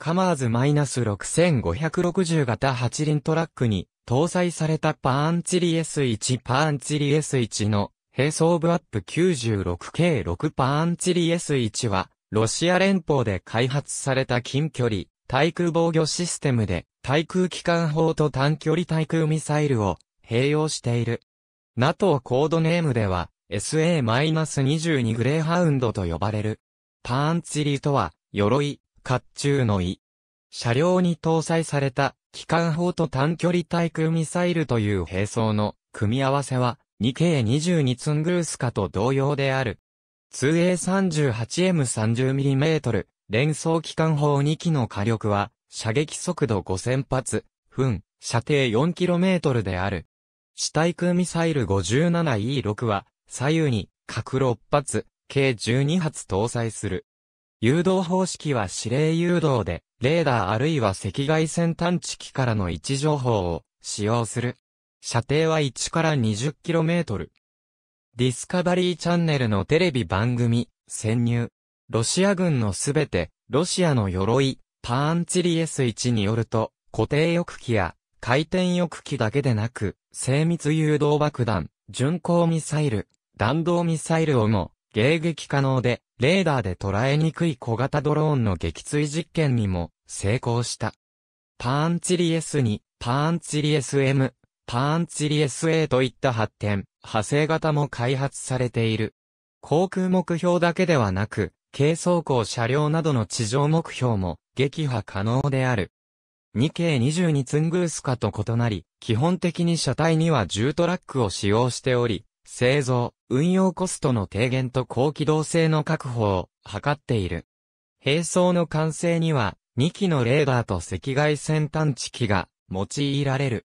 カマーズ -6560 型8輪トラックに搭載されたパーンチリ S1 パーンチリ S1 の並走部アップ 96K6 パーンチリ S1 はロシア連邦で開発された近距離対空防御システムで対空機関砲と短距離対空ミサイルを併用している。NATO コードネームでは SA-22 グレーハウンドと呼ばれる。パーンチリとは、鎧、甲冑の意。車両に搭載された機関砲と短距離対空ミサイルという兵装の組み合わせは 2K22 ツングースカと同様である。2A38M30mm 連装機関砲2機の火力は射撃速度5000発、分、射程 4km である。地対空ミサイル 57E6 は左右に各6発、計12発搭載する。誘導方式は指令誘導で、レーダーあるいは赤外線探知機からの位置情報を使用する。射程は1から 20km。ディスカバリーチャンネルのテレビ番組、潜入。ロシア軍のすべて、ロシアの鎧、パーンチリ S1 によると、固定翼機や回転翼機だけでなく、精密誘導爆弾、巡航ミサイル、弾道ミサイルをも迎撃可能で、レーダーで捉えにくい小型ドローンの撃墜実験にも成功した。パーンチリ S2、パーンチリ SM、パーンチリ SA といった発展、派生型も開発されている。航空目標だけではなく、軽装甲車両などの地上目標も撃破可能である。2系22ツングースカと異なり、基本的に車体には重トラックを使用しており、製造、運用コストの低減と高機動性の確保を図っている。並走の完成には、2機のレーダーと赤外線探知機が用いられる。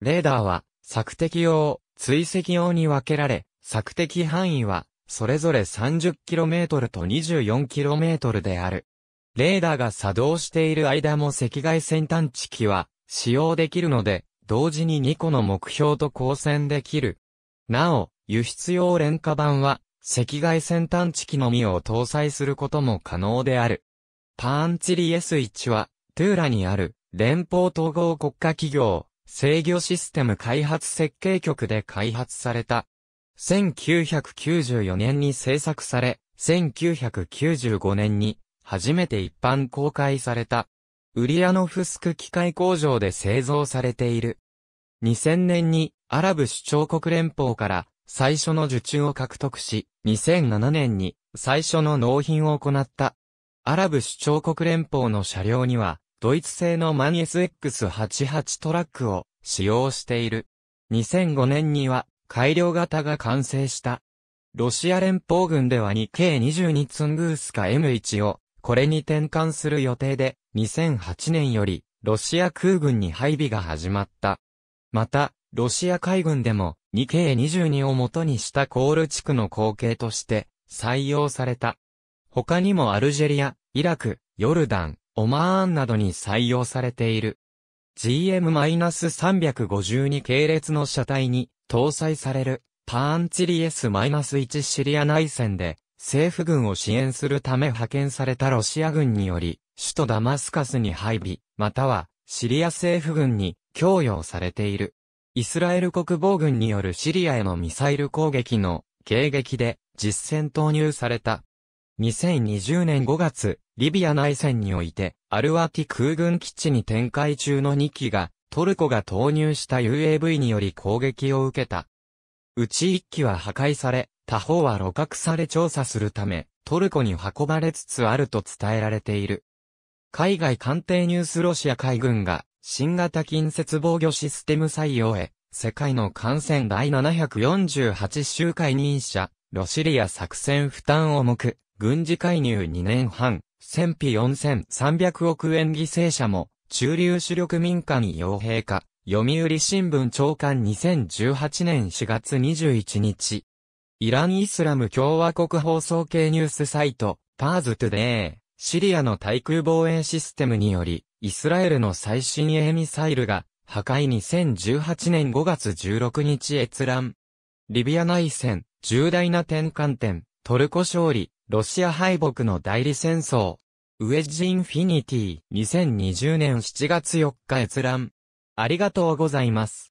レーダーは、索敵用、追跡用に分けられ、索敵範囲は、それぞれ 30km と 24km である。レーダーが作動している間も赤外線探知機は使用できるので、同時に2個の目標と交戦できる。なお、輸出用廉価版は、赤外線探知機のみを搭載することも可能である。パーンチリ S1 は、トゥーラにある、連邦統合国家企業、制御システム開発設計局で開発された。1994年に制作され、1995年に、初めて一般公開された。ウリアノフスク機械工場で製造されている。2000年にアラブ首長国連邦から最初の受注を獲得し、2007年に最初の納品を行った。アラブ首長国連邦の車両には、ドイツ製のマン SX88 トラックを使用している。2005年には改良型が完成した。ロシア連邦軍では 2K22 ツングースカ M1 をこれに転換する予定で2008年よりロシア空軍に配備が始まった。また、ロシア海軍でも 2K22 を元にしたコール地区の光景として採用された。他にもアルジェリア、イラク、ヨルダン、オマーンなどに採用されている。GM-352 系列の車体に搭載されるパーンチリ S-1 シリア内戦で政府軍を支援するため派遣されたロシア軍により首都ダマスカスに配備、またはシリア政府軍に供与されている。イスラエル国防軍によるシリアへのミサイル攻撃の迎撃で実戦投入された。2020年5月、リビア内戦において、アルワティ空軍基地に展開中の2機が、トルコが投入した UAV により攻撃を受けた。うち1機は破壊され、他方は露獲され調査するため、トルコに運ばれつつあると伝えられている。海外官邸ニュースロシア海軍が、新型近接防御システム採用へ、世界の感染第748周回。認者、ロシリア作戦負担重く、軍事介入2年半、戦費4300億円犠牲者も、中流主力民間傭兵化、読売新聞長官2018年4月21日。イランイスラム共和国放送系ニュースサイト、パーズトゥデー、シリアの対空防衛システムにより、イスラエルの最新鋭ミサイルが、破壊2018年5月16日閲覧。リビア内戦、重大な転換点、トルコ勝利、ロシア敗北の代理戦争。ウェッジインフィニティ、2020年7月4日閲覧。ありがとうございます。